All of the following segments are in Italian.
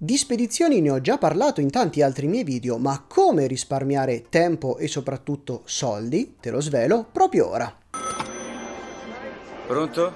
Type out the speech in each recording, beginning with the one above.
Di spedizioni ne ho già parlato in tanti altri miei video, ma come risparmiare tempo e soprattutto soldi, te lo svelo proprio ora. Pronto?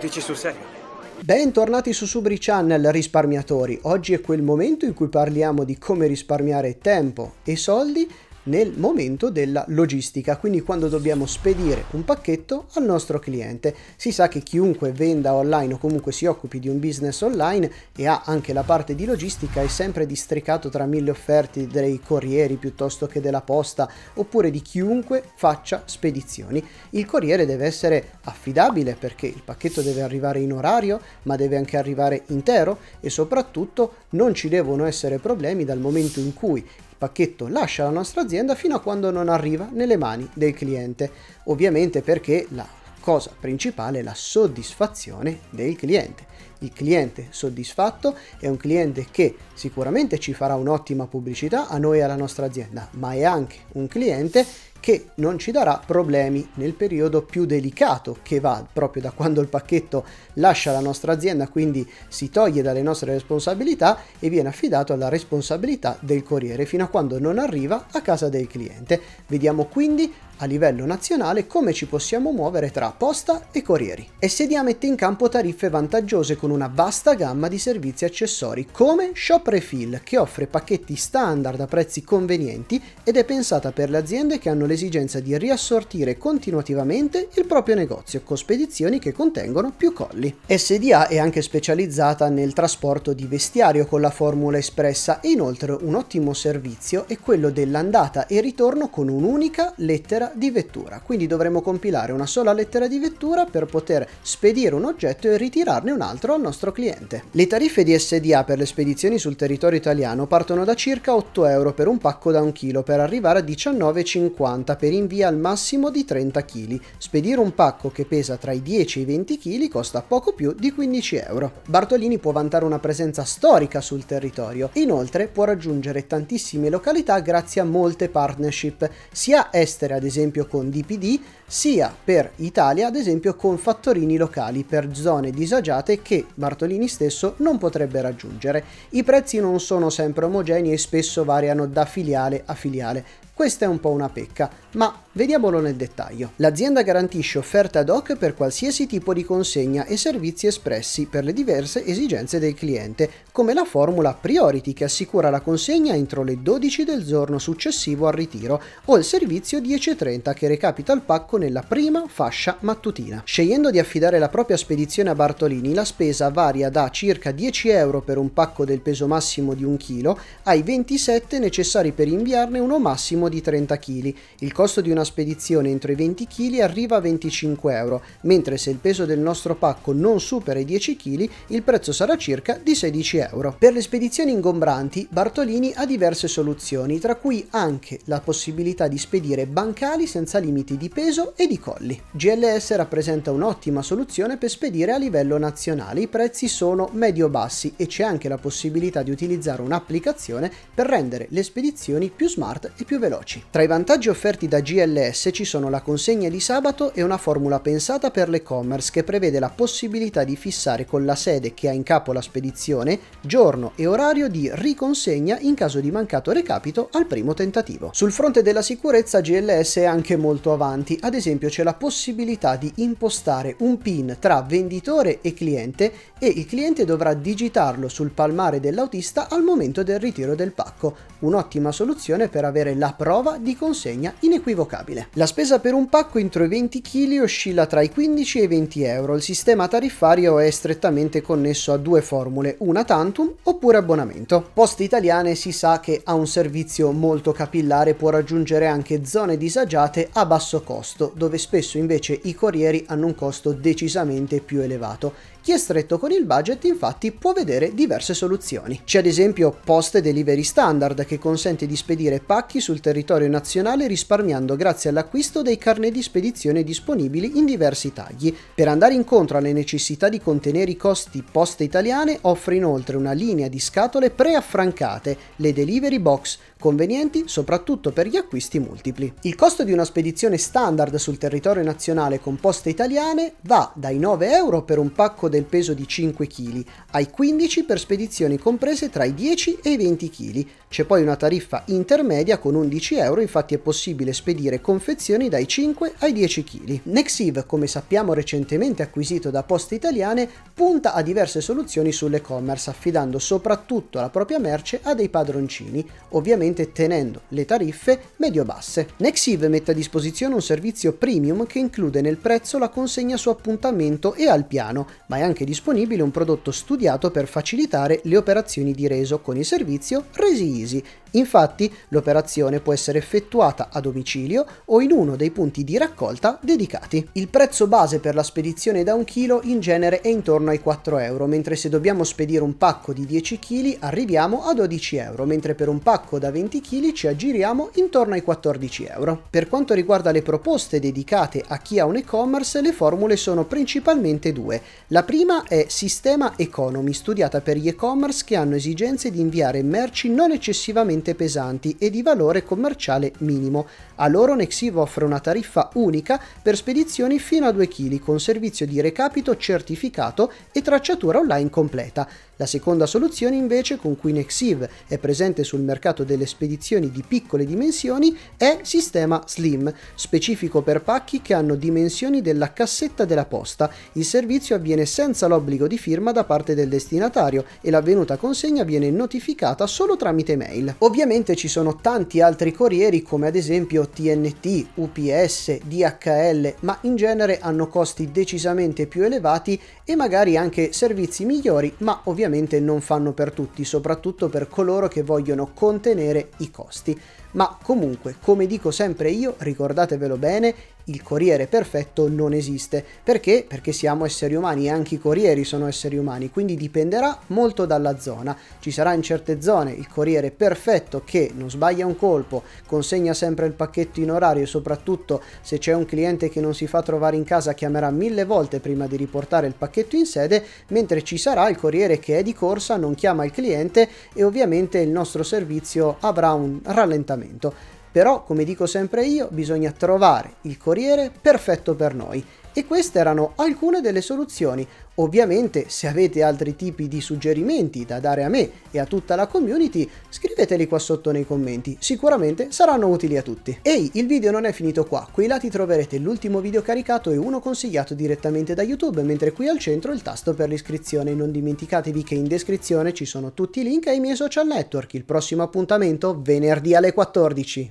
Dici sul serio? Bentornati su Subri Channel risparmiatori, oggi è quel momento in cui parliamo di come risparmiare tempo e soldi nel momento della logistica, quindi quando dobbiamo spedire un pacchetto al nostro cliente. Si sa che chiunque venda online o comunque si occupi di un business online e ha anche la parte di logistica è sempre districato tra mille offerte dei corrieri piuttosto che della posta oppure di chiunque faccia spedizioni. Il corriere deve essere affidabile perché il pacchetto deve arrivare in orario ma deve anche arrivare intero e soprattutto non ci devono essere problemi dal momento in cui pacchetto lascia la nostra azienda fino a quando non arriva nelle mani del cliente, ovviamente perché la cosa principale è la soddisfazione del cliente. Il cliente soddisfatto è un cliente che sicuramente ci farà un'ottima pubblicità a noi e alla nostra azienda, ma è anche un cliente che non ci darà problemi nel periodo più delicato che va proprio da quando il pacchetto lascia la nostra azienda, quindi si toglie dalle nostre responsabilità e viene affidato alla responsabilità del corriere fino a quando non arriva a casa del cliente. Vediamo quindi a livello nazionale come ci possiamo muovere tra posta e corrieri. SDA mette in campo tariffe vantaggiose con una vasta gamma di servizi accessori come Shop Refill che offre pacchetti standard a prezzi convenienti ed è pensata per le aziende che hanno hanno l'esigenza di riassortire continuativamente il proprio negozio con spedizioni che contengono più colli. SDA è anche specializzata nel trasporto di vestiario con la formula espressa e inoltre un ottimo servizio è quello dell'andata e ritorno con un'unica lettera di vettura, quindi dovremo compilare una sola lettera di vettura per poter spedire un oggetto e ritirarne un altro al nostro cliente. Le tariffe di SDA per le spedizioni sul territorio italiano partono da circa 8 euro per un pacco da un chilo per arrivare a 19,50 50 per invia al massimo di 30 kg. Spedire un pacco che pesa tra i 10 e i 20 kg costa poco più di 15 euro. Bartolini può vantare una presenza storica sul territorio inoltre può raggiungere tantissime località grazie a molte partnership, sia estere ad esempio con DPD, sia per Italia ad esempio con fattorini locali per zone disagiate che Bartolini stesso non potrebbe raggiungere. I prezzi non sono sempre omogenei e spesso variano da filiale a filiale, questa è un po' una pecca. Ma vediamolo nel dettaglio. L'azienda garantisce offerta ad hoc per qualsiasi tipo di consegna e servizi espressi per le diverse esigenze del cliente, come la formula Priority che assicura la consegna entro le 12 del giorno successivo al ritiro o il servizio 10.30 che recapita il pacco nella prima fascia mattutina. Scegliendo di affidare la propria spedizione a Bartolini, la spesa varia da circa 10 euro per un pacco del peso massimo di 1 kg ai 27 necessari per inviarne uno massimo di 30 kg. Il costo costo di una spedizione entro i 20 kg arriva a 25 euro, mentre se il peso del nostro pacco non supera i 10 kg il prezzo sarà circa di 16 euro. Per le spedizioni ingombranti Bartolini ha diverse soluzioni, tra cui anche la possibilità di spedire bancali senza limiti di peso e di colli. GLS rappresenta un'ottima soluzione per spedire a livello nazionale, i prezzi sono medio-bassi e c'è anche la possibilità di utilizzare un'applicazione per rendere le spedizioni più smart e più veloci. Tra i vantaggi offerti da da GLS ci sono la consegna di sabato e una formula pensata per l'e-commerce che prevede la possibilità di fissare con la sede che ha in capo la spedizione giorno e orario di riconsegna in caso di mancato recapito al primo tentativo. Sul fronte della sicurezza GLS è anche molto avanti, ad esempio c'è la possibilità di impostare un PIN tra venditore e cliente e il cliente dovrà digitarlo sul palmare dell'autista al momento del ritiro del pacco, un'ottima soluzione per avere la prova di consegna in inequivocabile. La spesa per un pacco entro i 20 kg oscilla tra i 15 e i 20 euro. Il sistema tariffario è strettamente connesso a due formule, una tantum oppure abbonamento. Poste Italiane si sa che ha un servizio molto capillare, può raggiungere anche zone disagiate a basso costo, dove spesso invece i corrieri hanno un costo decisamente più elevato chi è stretto con il budget infatti può vedere diverse soluzioni. C'è ad esempio Post Delivery Standard che consente di spedire pacchi sul territorio nazionale risparmiando grazie all'acquisto dei carnet di spedizione disponibili in diversi tagli. Per andare incontro alle necessità di contenere i costi Poste Italiane offre inoltre una linea di scatole preaffrancate, le delivery box, convenienti soprattutto per gli acquisti multipli. Il costo di una spedizione standard sul territorio nazionale con poste italiane va dai 9 euro per un pacco del peso di 5 kg ai 15 per spedizioni comprese tra i 10 e i 20 kg. C'è poi una tariffa intermedia con 11 euro, infatti è possibile spedire confezioni dai 5 ai 10 kg. Nexiv, come sappiamo recentemente acquisito da poste italiane, punta a diverse soluzioni sull'e-commerce affidando soprattutto la propria merce a dei padroncini, ovviamente ovviamente tenendo le tariffe medio-basse. Nexiv mette a disposizione un servizio premium che include nel prezzo la consegna su appuntamento e al piano, ma è anche disponibile un prodotto studiato per facilitare le operazioni di reso con il servizio Resi Easy. Infatti l'operazione può essere effettuata a domicilio o in uno dei punti di raccolta dedicati. Il prezzo base per la spedizione da un chilo in genere è intorno ai 4 euro, mentre se dobbiamo spedire un pacco di 10 kg arriviamo a 12 euro, mentre per un pacco da 20 kg ci aggiriamo intorno ai 14 euro. Per quanto riguarda le proposte dedicate a chi ha un e-commerce, le formule sono principalmente due. La prima è Sistema Economy, studiata per gli e-commerce che hanno esigenze di inviare merci non eccessivamente pesanti e di valore commerciale minimo. A loro Nexiv offre una tariffa unica per spedizioni fino a 2 kg con servizio di recapito certificato e tracciatura online completa. La seconda soluzione invece con cui Nexiv è presente sul mercato delle spedizioni di piccole dimensioni è sistema Slim, specifico per pacchi che hanno dimensioni della cassetta della posta. Il servizio avviene senza l'obbligo di firma da parte del destinatario e l'avvenuta consegna viene notificata solo tramite mail. Ovviamente ci sono tanti altri corrieri come ad esempio TNT, UPS, DHL, ma in genere hanno costi decisamente più elevati e magari anche servizi migliori, ma ovviamente ovviamente non fanno per tutti, soprattutto per coloro che vogliono contenere i costi. Ma comunque, come dico sempre io, ricordatevelo bene, il corriere perfetto non esiste. Perché? Perché siamo esseri umani e anche i corrieri sono esseri umani, quindi dipenderà molto dalla zona. Ci sarà in certe zone il corriere perfetto che non sbaglia un colpo, consegna sempre il pacchetto in orario, soprattutto se c'è un cliente che non si fa trovare in casa chiamerà mille volte prima di riportare il pacchetto in sede, mentre ci sarà il corriere che è di corsa, non chiama il cliente e ovviamente il nostro servizio avrà un rallentamento momento però, come dico sempre io, bisogna trovare il corriere perfetto per noi. E queste erano alcune delle soluzioni. Ovviamente, se avete altri tipi di suggerimenti da dare a me e a tutta la community, scriveteli qua sotto nei commenti, sicuramente saranno utili a tutti. Ehi, il video non è finito qua, qui lati troverete l'ultimo video caricato e uno consigliato direttamente da YouTube, mentre qui al centro il tasto per l'iscrizione. Non dimenticatevi che in descrizione ci sono tutti i link ai miei social network. Il prossimo appuntamento venerdì alle 14.